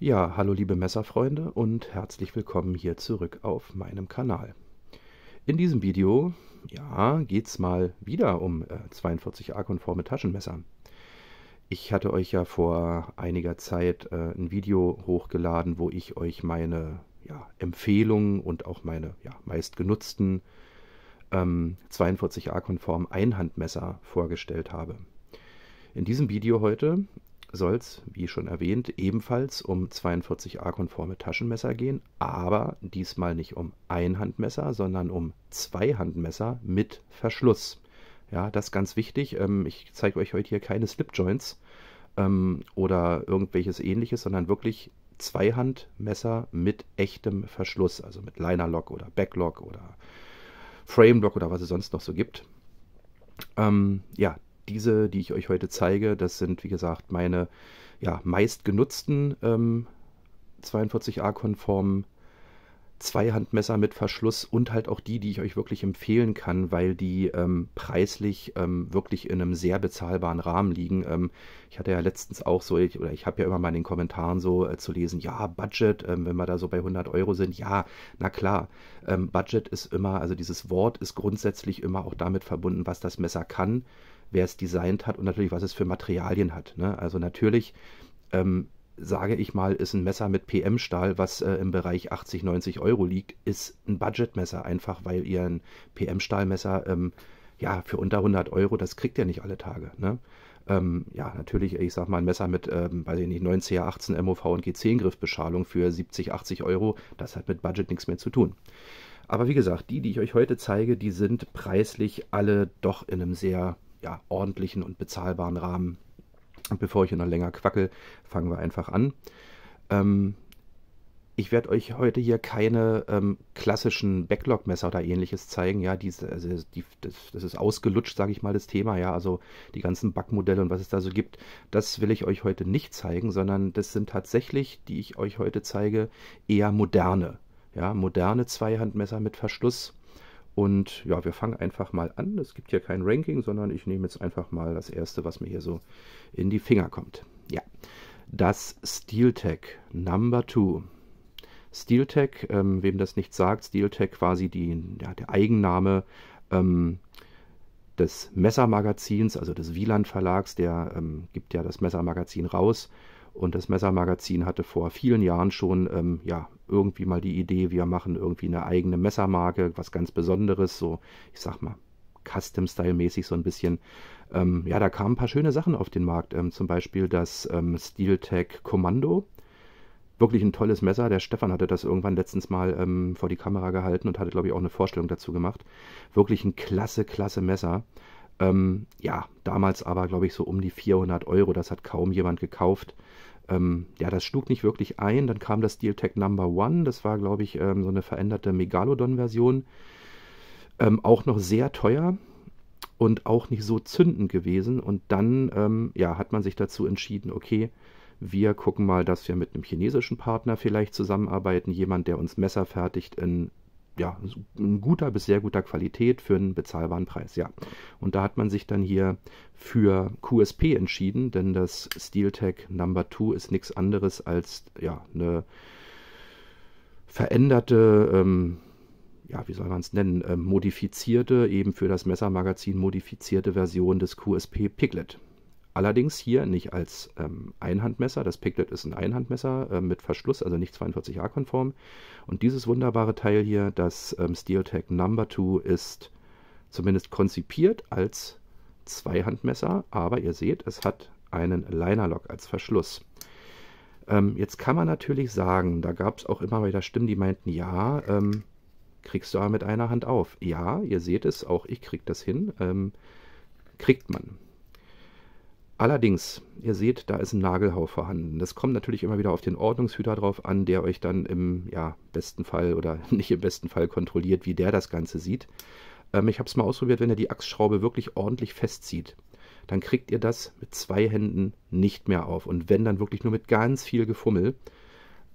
Ja, hallo liebe Messerfreunde und herzlich willkommen hier zurück auf meinem Kanal. In diesem Video, ja, geht's mal wieder um äh, 42 A-konforme Taschenmesser. Ich hatte euch ja vor einiger Zeit äh, ein Video hochgeladen, wo ich euch meine ja, Empfehlungen und auch meine ja, meistgenutzten ähm, 42a-konformen Einhandmesser vorgestellt habe. In diesem Video heute soll es, wie schon erwähnt, ebenfalls um 42a-konforme Taschenmesser gehen, aber diesmal nicht um Einhandmesser, sondern um Zweihandmesser mit Verschluss. Ja, das ist ganz wichtig. Ähm, ich zeige euch heute hier keine Slipjoints ähm, oder irgendwelches ähnliches, sondern wirklich Zweihandmesser mit echtem Verschluss, also mit Linerlock oder Backlock oder Framelock oder was es sonst noch so gibt. Ähm, ja, diese, die ich euch heute zeige, das sind wie gesagt meine ja, meistgenutzten ähm, 42a-konformen Zweihandmesser mit Verschluss und halt auch die, die ich euch wirklich empfehlen kann, weil die ähm, preislich ähm, wirklich in einem sehr bezahlbaren Rahmen liegen. Ähm, ich hatte ja letztens auch so, ich, oder ich habe ja immer mal in den Kommentaren so äh, zu lesen, ja, Budget, ähm, wenn wir da so bei 100 Euro sind, ja, na klar, ähm, Budget ist immer, also dieses Wort ist grundsätzlich immer auch damit verbunden, was das Messer kann wer es designt hat und natürlich, was es für Materialien hat. Ne? Also natürlich, ähm, sage ich mal, ist ein Messer mit PM-Stahl, was äh, im Bereich 80, 90 Euro liegt, ist ein Budgetmesser, einfach weil ihr ein PM-Stahlmesser, ähm, ja, für unter 100 Euro, das kriegt ihr nicht alle Tage. Ne? Ähm, ja, natürlich, ich sag mal, ein Messer mit, ähm, weiß ich nicht, 9CR, 18 MOV und G10-Griffbeschalung für 70, 80 Euro, das hat mit Budget nichts mehr zu tun. Aber wie gesagt, die, die ich euch heute zeige, die sind preislich alle doch in einem sehr ja, ordentlichen und bezahlbaren Rahmen. Und bevor ich noch länger quackel, fangen wir einfach an. Ähm, ich werde euch heute hier keine ähm, klassischen Backlog-Messer oder ähnliches zeigen. Ja, diese, also die, das, das, ist ausgelutscht, sage ich mal, das Thema. Ja, also die ganzen Backmodelle und was es da so gibt, das will ich euch heute nicht zeigen, sondern das sind tatsächlich, die ich euch heute zeige, eher moderne. Ja, moderne Zweihandmesser mit Verschluss und ja, wir fangen einfach mal an. Es gibt hier kein Ranking, sondern ich nehme jetzt einfach mal das erste, was mir hier so in die Finger kommt. Ja, das SteelTech Number 2. SteelTech, ähm, wem das nicht sagt, SteelTech quasi die, ja, der Eigenname ähm, des Messermagazins, also des Wieland Verlags, der ähm, gibt ja das Messermagazin raus und das Messermagazin hatte vor vielen Jahren schon ähm, ja, irgendwie mal die Idee, wir machen irgendwie eine eigene Messermarke, was ganz Besonderes, so ich sag mal Custom-Style-mäßig so ein bisschen. Ähm, ja, da kamen ein paar schöne Sachen auf den Markt. Ähm, zum Beispiel das ähm, SteelTech Kommando. Wirklich ein tolles Messer. Der Stefan hatte das irgendwann letztens mal ähm, vor die Kamera gehalten und hatte, glaube ich, auch eine Vorstellung dazu gemacht. Wirklich ein klasse, klasse Messer. Ähm, ja, damals aber, glaube ich, so um die 400 Euro. Das hat kaum jemand gekauft ähm, ja, das schlug nicht wirklich ein. Dann kam das Steel Tech Number One, das war, glaube ich, ähm, so eine veränderte Megalodon-Version. Ähm, auch noch sehr teuer und auch nicht so zündend gewesen. Und dann ähm, ja, hat man sich dazu entschieden, okay, wir gucken mal, dass wir mit einem chinesischen Partner vielleicht zusammenarbeiten, jemand, der uns Messer fertigt in ja, ein guter bis sehr guter Qualität für einen bezahlbaren Preis, ja. Und da hat man sich dann hier für QSP entschieden, denn das SteelTech Number 2 ist nichts anderes als ja, eine veränderte, ähm, ja, wie soll man es nennen, äh, modifizierte, eben für das Messermagazin modifizierte Version des QSP Piglet. Allerdings hier nicht als ähm, Einhandmesser. Das Picklet ist ein Einhandmesser äh, mit Verschluss, also nicht 42a-konform. Und dieses wunderbare Teil hier, das ähm, SteelTech Number 2, ist zumindest konzipiert als Zweihandmesser. Aber ihr seht, es hat einen Linerlock als Verschluss. Ähm, jetzt kann man natürlich sagen, da gab es auch immer wieder Stimmen, die meinten, ja, ähm, kriegst du aber mit einer Hand auf. Ja, ihr seht es, auch ich krieg das hin. Ähm, kriegt man. Allerdings, ihr seht, da ist ein Nagelhau vorhanden. Das kommt natürlich immer wieder auf den Ordnungshüter drauf an, der euch dann im ja, besten Fall oder nicht im besten Fall kontrolliert, wie der das Ganze sieht. Ähm, ich habe es mal ausprobiert, wenn er die Achsschraube wirklich ordentlich festzieht, dann kriegt ihr das mit zwei Händen nicht mehr auf. Und wenn, dann wirklich nur mit ganz viel Gefummel.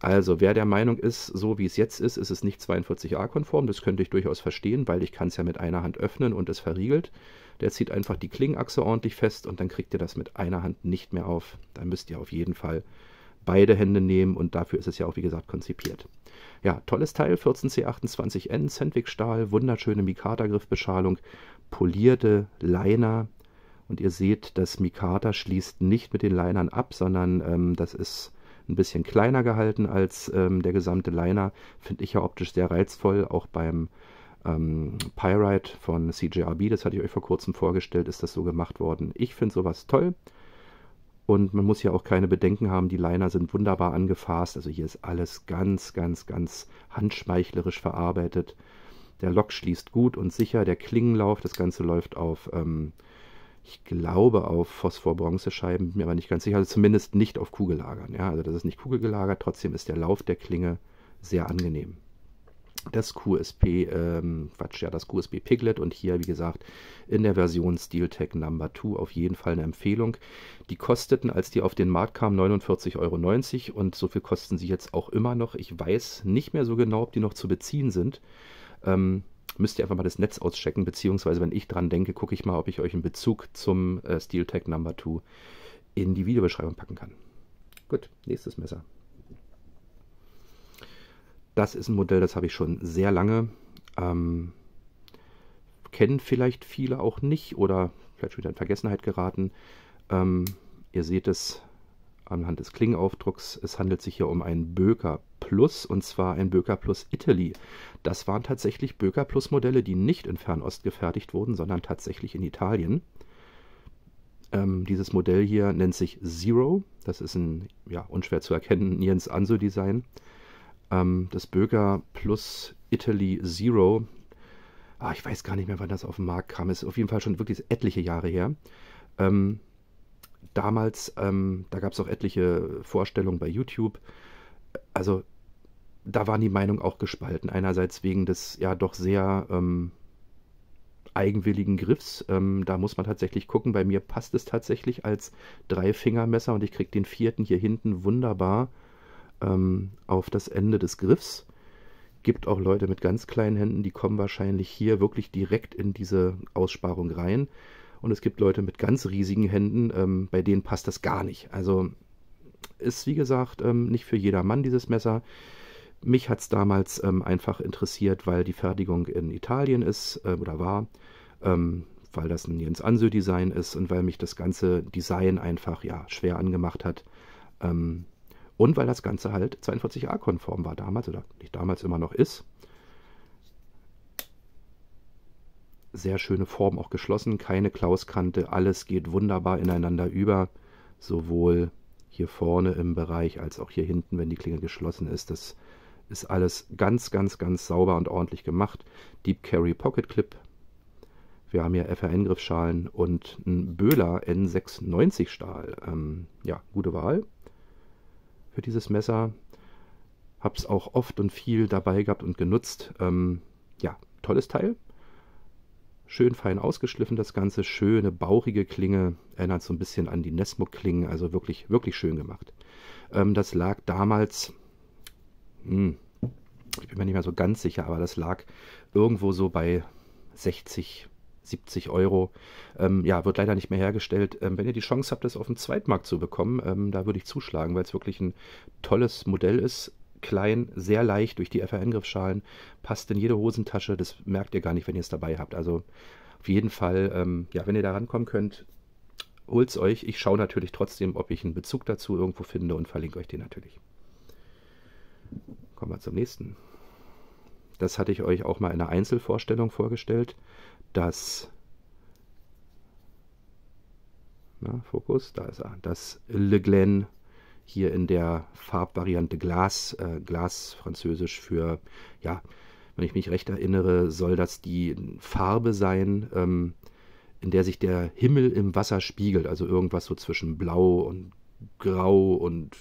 Also, wer der Meinung ist, so wie es jetzt ist, ist es nicht 42a-konform, das könnte ich durchaus verstehen, weil ich kann es ja mit einer Hand öffnen und es verriegelt. Der zieht einfach die Klingachse ordentlich fest und dann kriegt ihr das mit einer Hand nicht mehr auf. Dann müsst ihr auf jeden Fall beide Hände nehmen und dafür ist es ja auch, wie gesagt, konzipiert. Ja, tolles Teil, 14C28N, Sandwich-Stahl, wunderschöne Mikata-Griffbeschalung, polierte Liner, und ihr seht, das Mikata schließt nicht mit den Linern ab, sondern ähm, das ist ein bisschen kleiner gehalten als ähm, der gesamte Liner. Finde ich ja optisch sehr reizvoll, auch beim ähm, Pyrite von CJRB, das hatte ich euch vor kurzem vorgestellt, ist das so gemacht worden. Ich finde sowas toll. Und man muss ja auch keine Bedenken haben, die Liner sind wunderbar angefasst. Also hier ist alles ganz, ganz, ganz handschmeichlerisch verarbeitet. Der Lock schließt gut und sicher, der Klingenlauf, das Ganze läuft auf ähm, ich glaube auf Phosphor-Bronzescheiben, bin mir aber nicht ganz sicher, also zumindest nicht auf Kugellagern. Ja, also das ist nicht kugelgelagert, trotzdem ist der Lauf der Klinge sehr angenehm. Das QSP, ähm, Quatsch, ja, das QSP Piglet und hier, wie gesagt, in der Version SteelTech Number 2 auf jeden Fall eine Empfehlung. Die kosteten, als die auf den Markt kamen, 49,90 Euro und so viel kosten sie jetzt auch immer noch. Ich weiß nicht mehr so genau, ob die noch zu beziehen sind. Ähm, müsst ihr einfach mal das Netz auschecken, beziehungsweise wenn ich dran denke, gucke ich mal, ob ich euch einen Bezug zum äh, SteelTech Number 2 in die Videobeschreibung packen kann. Gut, nächstes Messer. Das ist ein Modell, das habe ich schon sehr lange. Ähm, kennen vielleicht viele auch nicht oder vielleicht schon wieder in Vergessenheit geraten. Ähm, ihr seht es anhand des Klingenaufdrucks. Es handelt sich hier um einen Böker Plus und zwar ein Böker Plus Italy. Das waren tatsächlich Böker Plus Modelle, die nicht in Fernost gefertigt wurden, sondern tatsächlich in Italien. Ähm, dieses Modell hier nennt sich Zero. Das ist ein, ja, unschwer zu erkennen, Jens Anso Design. Ähm, das Böker Plus Italy Zero. Ah, ich weiß gar nicht mehr, wann das auf den Markt kam. Ist auf jeden Fall schon wirklich etliche Jahre her. Ähm, damals, ähm, da gab es auch etliche Vorstellungen bei YouTube. Also da waren die Meinungen auch gespalten. Einerseits wegen des ja doch sehr ähm, eigenwilligen Griffs. Ähm, da muss man tatsächlich gucken. Bei mir passt es tatsächlich als Dreifingermesser und ich kriege den vierten hier hinten wunderbar ähm, auf das Ende des Griffs. Gibt auch Leute mit ganz kleinen Händen, die kommen wahrscheinlich hier wirklich direkt in diese Aussparung rein. Und es gibt Leute mit ganz riesigen Händen, ähm, bei denen passt das gar nicht. Also ist, wie gesagt, ähm, nicht für jedermann dieses Messer. Mich hat es damals ähm, einfach interessiert, weil die Fertigung in Italien ist äh, oder war, ähm, weil das ein Jens Ansö-Design ist und weil mich das ganze Design einfach ja, schwer angemacht hat. Ähm, und weil das Ganze halt 42a-konform war damals oder nicht damals immer noch ist. Sehr schöne Form auch geschlossen, keine Klauskante, alles geht wunderbar ineinander über, sowohl hier vorne im Bereich als auch hier hinten, wenn die Klinge geschlossen ist. Das ist alles ganz, ganz, ganz sauber und ordentlich gemacht. Deep Carry Pocket Clip. Wir haben hier FRN-Griffschalen und ein Böhler N96 Stahl. Ähm, ja, gute Wahl für dieses Messer. Hab's auch oft und viel dabei gehabt und genutzt. Ähm, ja, tolles Teil. Schön fein ausgeschliffen das Ganze, schöne bauchige Klinge, erinnert so ein bisschen an die Nesmo-Klingen, also wirklich, wirklich schön gemacht. Ähm, das lag damals, hm. Ich bin mir nicht mehr so ganz sicher, aber das lag irgendwo so bei 60, 70 Euro. Ähm, ja, wird leider nicht mehr hergestellt. Ähm, wenn ihr die Chance habt, das auf dem Zweitmarkt zu bekommen, ähm, da würde ich zuschlagen, weil es wirklich ein tolles Modell ist. Klein, sehr leicht durch die FRN-Griffschalen, passt in jede Hosentasche. Das merkt ihr gar nicht, wenn ihr es dabei habt. Also auf jeden Fall, ähm, ja, wenn ihr da rankommen könnt, holt es euch. Ich schaue natürlich trotzdem, ob ich einen Bezug dazu irgendwo finde und verlinke euch den natürlich. Kommen wir zum nächsten. Das hatte ich euch auch mal in einer Einzelvorstellung vorgestellt. Das na, Fokus, da ist er. Das Le Glen hier in der Farbvariante Glas. Äh, Glas französisch für, ja, wenn ich mich recht erinnere, soll das die Farbe sein, ähm, in der sich der Himmel im Wasser spiegelt. Also irgendwas so zwischen Blau und Grau und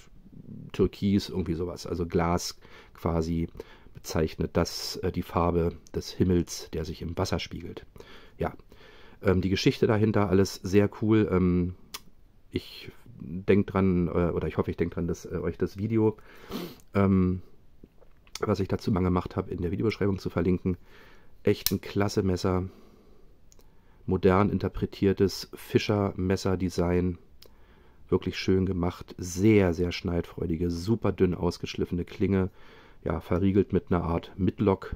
Türkis, irgendwie sowas. Also Glas quasi bezeichnet das äh, die Farbe des Himmels, der sich im Wasser spiegelt. Ja, ähm, die Geschichte dahinter, alles sehr cool. Ähm, ich denke dran, äh, oder ich hoffe, ich denke dran, dass äh, euch das Video, ähm, was ich dazu mal gemacht habe, in der Videobeschreibung zu verlinken. Echt ein klasse Messer. Modern interpretiertes Fischer-Messer-Design wirklich schön gemacht, sehr, sehr schneidfreudige, super dünn ausgeschliffene Klinge, ja, verriegelt mit einer Art Midlock,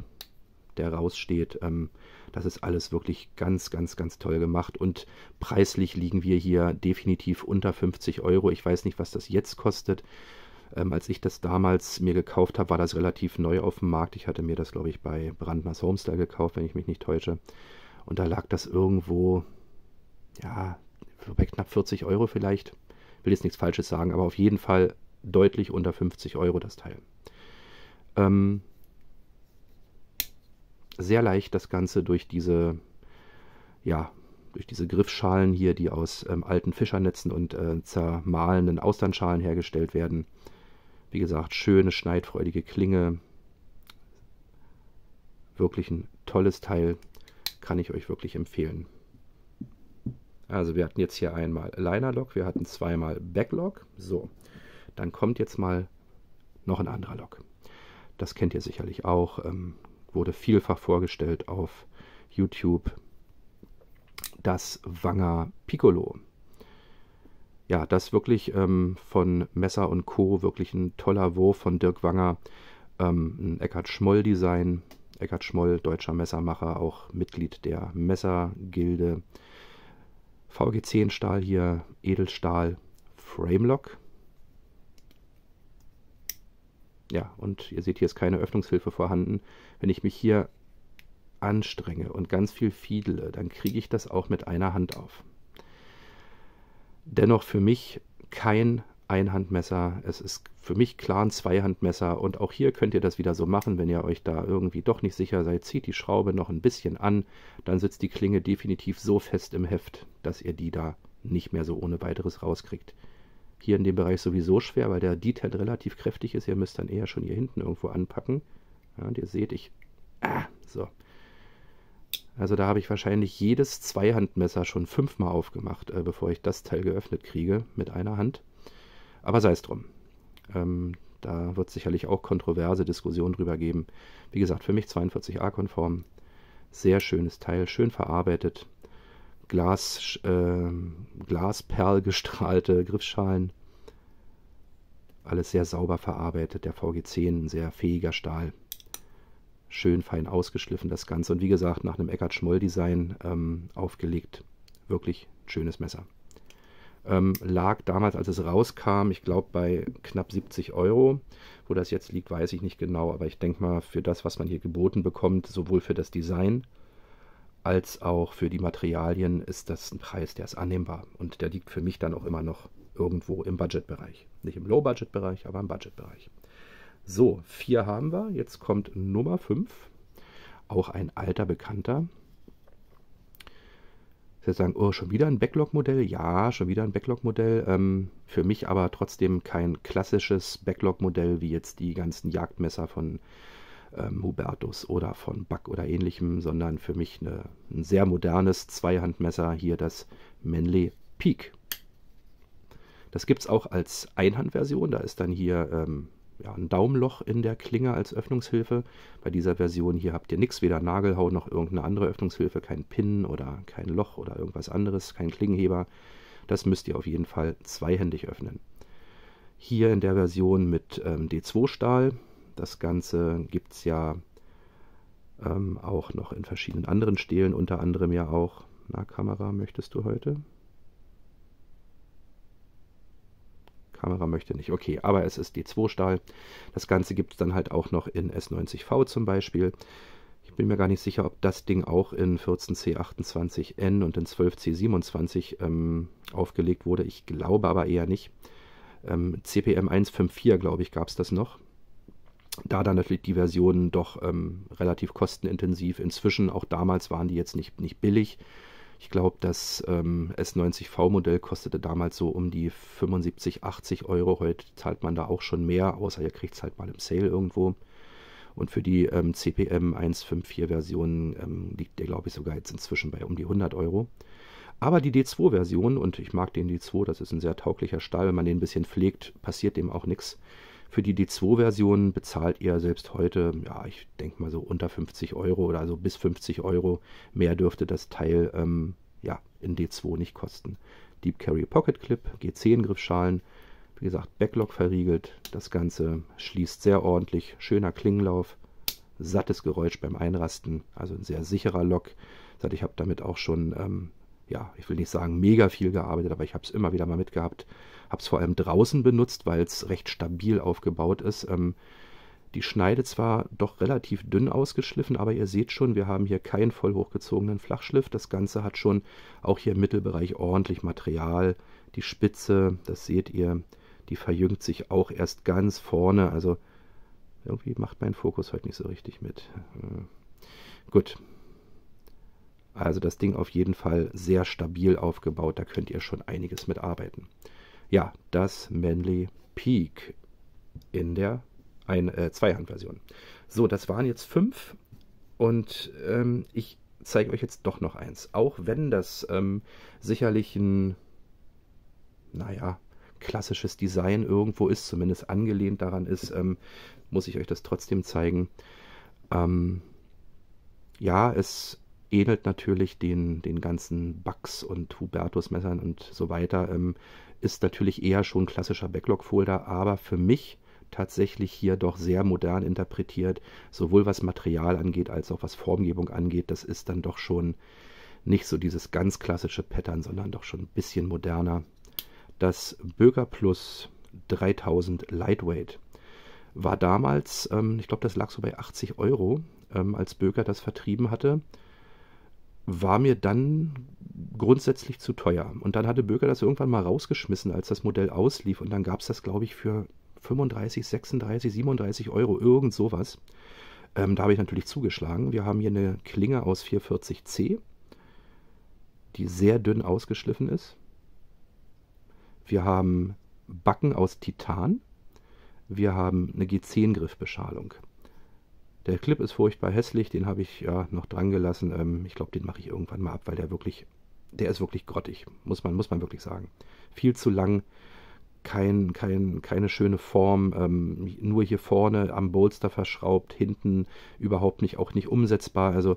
der raussteht. Ähm, das ist alles wirklich ganz, ganz, ganz toll gemacht und preislich liegen wir hier definitiv unter 50 Euro. Ich weiß nicht, was das jetzt kostet. Ähm, als ich das damals mir gekauft habe, war das relativ neu auf dem Markt. Ich hatte mir das, glaube ich, bei Brandmas Homestyle gekauft, wenn ich mich nicht täusche. Und da lag das irgendwo, ja, bei knapp 40 Euro vielleicht will jetzt nichts Falsches sagen, aber auf jeden Fall deutlich unter 50 Euro das Teil. Ähm, sehr leicht das Ganze durch diese, ja, durch diese Griffschalen hier, die aus ähm, alten Fischernetzen und äh, zermahlenen Austernschalen hergestellt werden. Wie gesagt, schöne, schneidfreudige Klinge. Wirklich ein tolles Teil, kann ich euch wirklich empfehlen. Also wir hatten jetzt hier einmal Liner Lock, wir hatten zweimal Backlock. So, dann kommt jetzt mal noch ein anderer Lock. Das kennt ihr sicherlich auch, ähm, wurde vielfach vorgestellt auf YouTube. Das Wanger Piccolo. Ja, das wirklich ähm, von Messer und Co. wirklich ein toller Wurf von Dirk Wanger. Ähm, ein Eckhard Schmoll-Design. Eckhard Schmoll, deutscher Messermacher, auch Mitglied der Messergilde. VG10 Stahl hier, Edelstahl, Framelock. Ja, und ihr seht, hier ist keine Öffnungshilfe vorhanden. Wenn ich mich hier anstrenge und ganz viel fiedle, dann kriege ich das auch mit einer Hand auf. Dennoch für mich kein Einhandmesser, es ist für mich klar ein Zweihandmesser und auch hier könnt ihr das wieder so machen, wenn ihr euch da irgendwie doch nicht sicher seid, zieht die Schraube noch ein bisschen an, dann sitzt die Klinge definitiv so fest im Heft, dass ihr die da nicht mehr so ohne weiteres rauskriegt. Hier in dem Bereich sowieso schwer, weil der Detail relativ kräftig ist, ihr müsst dann eher schon hier hinten irgendwo anpacken. Ja, und ihr seht, ich... Ah, so. Also da habe ich wahrscheinlich jedes Zweihandmesser schon fünfmal aufgemacht, äh, bevor ich das Teil geöffnet kriege mit einer Hand. Aber sei es drum. Ähm, da wird es sicherlich auch kontroverse Diskussionen drüber geben. Wie gesagt, für mich 42a-konform. Sehr schönes Teil, schön verarbeitet. Glas, äh, Glasperl gestrahlte Griffschalen. Alles sehr sauber verarbeitet. Der VG10, ein sehr fähiger Stahl. Schön fein ausgeschliffen das Ganze. Und wie gesagt, nach einem Eckart-Schmoll-Design ähm, aufgelegt. Wirklich schönes Messer ähm, lag damals, als es rauskam, ich glaube bei knapp 70 Euro. Wo das jetzt liegt, weiß ich nicht genau, aber ich denke mal, für das, was man hier geboten bekommt, sowohl für das Design als auch für die Materialien, ist das ein Preis, der ist annehmbar. Und der liegt für mich dann auch immer noch irgendwo im Budgetbereich. Nicht im Low-Budget-Bereich, aber im Budgetbereich. So, vier haben wir. Jetzt kommt Nummer 5. Auch ein alter Bekannter. Sie sagen, oh, schon wieder ein Backlog-Modell? Ja, schon wieder ein Backlog-Modell. Ähm, für mich aber trotzdem kein klassisches Backlog-Modell wie jetzt die ganzen Jagdmesser von ähm, Hubertus oder von Buck oder ähnlichem, sondern für mich eine, ein sehr modernes Zweihandmesser, hier das Manley Peak. Das gibt es auch als Einhandversion, da ist dann hier ähm, ja, ein Daumenloch in der Klinge als Öffnungshilfe. Bei dieser Version hier habt ihr nichts, weder Nagelhau noch irgendeine andere Öffnungshilfe, kein Pin oder kein Loch oder irgendwas anderes, kein Klingenheber. Das müsst ihr auf jeden Fall zweihändig öffnen. Hier in der Version mit ähm, D2-Stahl. Das Ganze gibt es ja ähm, auch noch in verschiedenen anderen Stählen, unter anderem ja auch. Na, Kamera, möchtest du heute? Kamera möchte nicht. Okay, aber es ist die 2 stahl Das Ganze gibt es dann halt auch noch in S90V zum Beispiel. Ich bin mir gar nicht sicher, ob das Ding auch in 14C28N und in 12C27 ähm, aufgelegt wurde. Ich glaube aber eher nicht. Ähm, CPM 154, glaube ich, gab es das noch. Da dann natürlich die Versionen doch ähm, relativ kostenintensiv. Inzwischen, auch damals waren die jetzt nicht, nicht billig. Ich glaube, das ähm, S90V-Modell kostete damals so um die 75, 80 Euro. Heute zahlt man da auch schon mehr, außer ihr kriegt es halt mal im Sale irgendwo. Und für die ähm, CPM 154-Version ähm, liegt der, glaube ich, sogar jetzt inzwischen bei um die 100 Euro. Aber die D2-Version, und ich mag den D2, das ist ein sehr tauglicher Stahl, wenn man den ein bisschen pflegt, passiert dem auch nichts. Für die D2-Version bezahlt ihr selbst heute, ja, ich denke mal so unter 50 Euro oder so bis 50 Euro. Mehr dürfte das Teil ähm, ja, in D2 nicht kosten. Deep Carry Pocket Clip, G10 Griffschalen, wie gesagt, Backlog verriegelt. Das Ganze schließt sehr ordentlich, schöner Klingenlauf, sattes Geräusch beim Einrasten, also ein sehr sicherer Lock. Ich habe damit auch schon, ähm, ja, ich will nicht sagen mega viel gearbeitet, aber ich habe es immer wieder mal mitgehabt, habe es vor allem draußen benutzt, weil es recht stabil aufgebaut ist. Ähm, die Schneide zwar doch relativ dünn ausgeschliffen, aber ihr seht schon, wir haben hier keinen voll hochgezogenen Flachschliff. Das Ganze hat schon auch hier im Mittelbereich ordentlich Material. Die Spitze, das seht ihr, die verjüngt sich auch erst ganz vorne. Also irgendwie macht mein Fokus heute nicht so richtig mit. Äh, gut. Also das Ding auf jeden Fall sehr stabil aufgebaut. Da könnt ihr schon einiges mitarbeiten. arbeiten ja, das Manly Peak in der ein, äh, zweihand So, das waren jetzt fünf und ähm, ich zeige euch jetzt doch noch eins. Auch wenn das ähm, sicherlich ein, naja, klassisches Design irgendwo ist, zumindest angelehnt daran ist, ähm, muss ich euch das trotzdem zeigen. Ähm, ja, es ähnelt natürlich den, den ganzen Bugs und Hubertus-Messern und so weiter. Ähm, ist natürlich eher schon klassischer Backlog-Folder, aber für mich tatsächlich hier doch sehr modern interpretiert, sowohl was Material angeht als auch was Formgebung angeht. Das ist dann doch schon nicht so dieses ganz klassische Pattern, sondern doch schon ein bisschen moderner. Das Böger Plus 3000 Lightweight war damals, ähm, ich glaube, das lag so bei 80 Euro, ähm, als Böger das vertrieben hatte war mir dann grundsätzlich zu teuer. Und dann hatte Böker das irgendwann mal rausgeschmissen, als das Modell auslief. Und dann gab es das, glaube ich, für 35, 36, 37 Euro, irgend sowas. Ähm, da habe ich natürlich zugeschlagen. Wir haben hier eine Klinge aus 440C, die sehr dünn ausgeschliffen ist. Wir haben Backen aus Titan. Wir haben eine G10-Griffbeschalung. Der Clip ist furchtbar hässlich, den habe ich ja noch dran gelassen. Ähm, ich glaube, den mache ich irgendwann mal ab, weil der wirklich, der ist wirklich grottig, muss man, muss man wirklich sagen. Viel zu lang, kein, kein, keine schöne Form, ähm, nur hier vorne am Bolster verschraubt, hinten überhaupt nicht, auch nicht umsetzbar. Also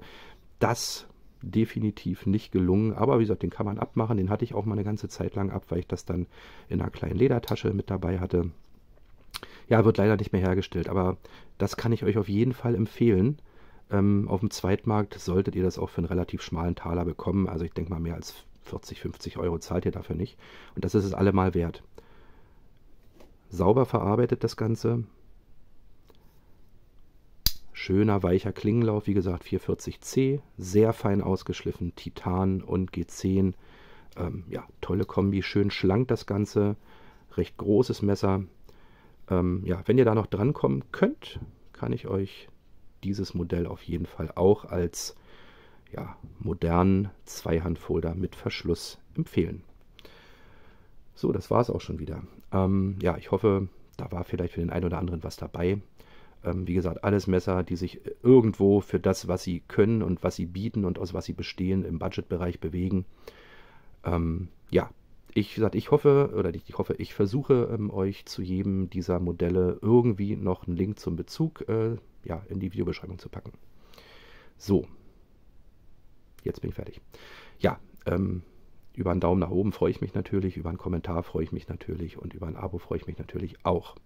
das definitiv nicht gelungen. Aber wie gesagt, den kann man abmachen. Den hatte ich auch mal eine ganze Zeit lang ab, weil ich das dann in einer kleinen Ledertasche mit dabei hatte. Ja, wird leider nicht mehr hergestellt, aber das kann ich euch auf jeden Fall empfehlen. Ähm, auf dem Zweitmarkt solltet ihr das auch für einen relativ schmalen Taler bekommen. Also ich denke mal, mehr als 40, 50 Euro zahlt ihr dafür nicht. Und das ist es allemal wert. Sauber verarbeitet das Ganze. Schöner, weicher Klingenlauf, wie gesagt 440C, sehr fein ausgeschliffen, Titan und G10. Ähm, ja, tolle Kombi, schön schlank das Ganze, recht großes Messer, ähm, ja, wenn ihr da noch drankommen könnt, kann ich euch dieses Modell auf jeden Fall auch als ja, modernen Zweihandfolder mit Verschluss empfehlen. So, das war es auch schon wieder. Ähm, ja, ich hoffe, da war vielleicht für den einen oder anderen was dabei. Ähm, wie gesagt, alles Messer, die sich irgendwo für das, was sie können und was sie bieten und aus was sie bestehen, im Budgetbereich bewegen. Ähm, ja, ich, gesagt, ich hoffe, oder nicht, ich hoffe, ich versuche ähm, euch zu jedem dieser Modelle irgendwie noch einen Link zum Bezug äh, ja, in die Videobeschreibung zu packen. So, jetzt bin ich fertig. Ja, ähm, über einen Daumen nach oben freue ich mich natürlich, über einen Kommentar freue ich mich natürlich und über ein Abo freue ich mich natürlich auch.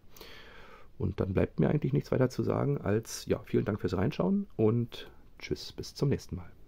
Und dann bleibt mir eigentlich nichts weiter zu sagen als, ja, vielen Dank fürs Reinschauen und tschüss, bis zum nächsten Mal.